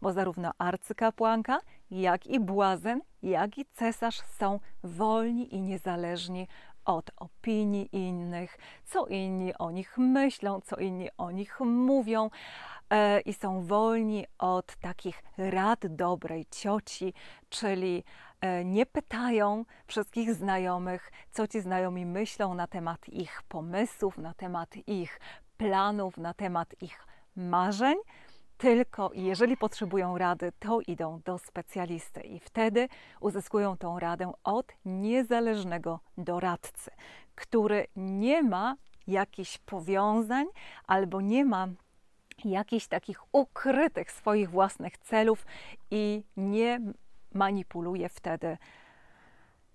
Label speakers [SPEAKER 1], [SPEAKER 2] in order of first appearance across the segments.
[SPEAKER 1] bo zarówno arcykapłanka, jak i błazen, jak i cesarz są wolni i niezależni od opinii innych, co inni o nich myślą, co inni o nich mówią e, i są wolni od takich rad dobrej cioci, czyli e, nie pytają wszystkich znajomych, co ci znajomi myślą na temat ich pomysłów, na temat ich planów, na temat ich marzeń tylko i jeżeli potrzebują rady, to idą do specjalisty i wtedy uzyskują tą radę od niezależnego doradcy, który nie ma jakichś powiązań albo nie ma jakichś takich ukrytych swoich własnych celów i nie manipuluje wtedy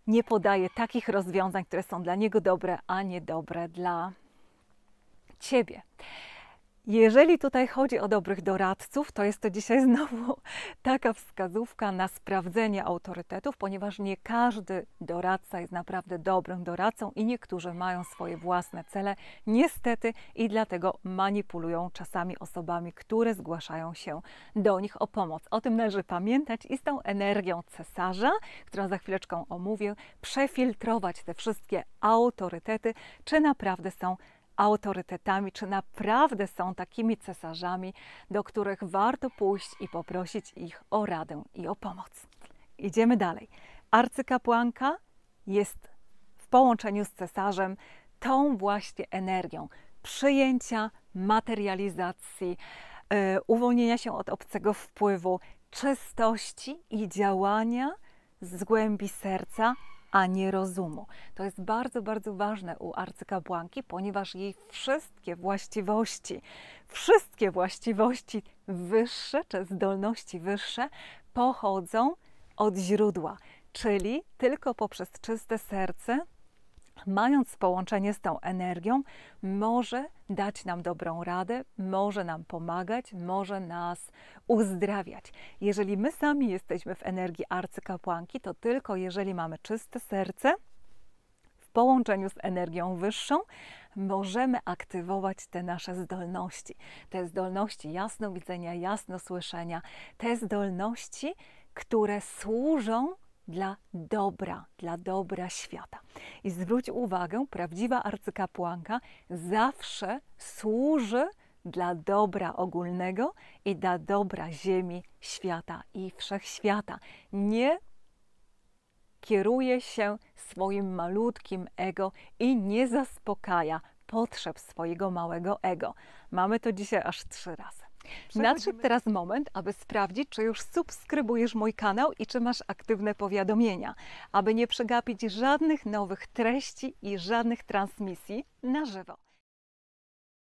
[SPEAKER 1] nie podaje takich rozwiązań, które są dla niego dobre, a nie dobre dla ciebie. Jeżeli tutaj chodzi o dobrych doradców, to jest to dzisiaj znowu taka wskazówka na sprawdzenie autorytetów, ponieważ nie każdy doradca jest naprawdę dobrym doradcą i niektórzy mają swoje własne cele, niestety, i dlatego manipulują czasami osobami, które zgłaszają się do nich o pomoc. O tym należy pamiętać i z tą energią cesarza, którą za chwileczkę omówię, przefiltrować te wszystkie autorytety, czy naprawdę są autorytetami, czy naprawdę są takimi cesarzami, do których warto pójść i poprosić ich o radę i o pomoc. Idziemy dalej. Arcykapłanka jest w połączeniu z cesarzem tą właśnie energią przyjęcia, materializacji, yy, uwolnienia się od obcego wpływu, czystości i działania z głębi serca a nie rozumu. To jest bardzo, bardzo ważne u arcykapłanki, ponieważ jej wszystkie właściwości, wszystkie właściwości wyższe czy zdolności wyższe pochodzą od źródła, czyli tylko poprzez czyste serce mając połączenie z tą energią, może dać nam dobrą radę, może nam pomagać, może nas uzdrawiać. Jeżeli my sami jesteśmy w energii arcykapłanki, to tylko jeżeli mamy czyste serce, w połączeniu z energią wyższą, możemy aktywować te nasze zdolności. Te zdolności jasnowidzenia, jasnosłyszenia, te zdolności, które służą dla dobra, dla dobra świata. I zwróć uwagę, prawdziwa arcykapłanka zawsze służy dla dobra ogólnego i dla dobra ziemi, świata i wszechświata. Nie kieruje się swoim malutkim ego i nie zaspokaja potrzeb swojego małego ego. Mamy to dzisiaj aż trzy razy. Nadszedł teraz moment, aby sprawdzić, czy już subskrybujesz mój kanał i czy masz aktywne powiadomienia, aby nie przegapić żadnych nowych treści i żadnych transmisji na żywo.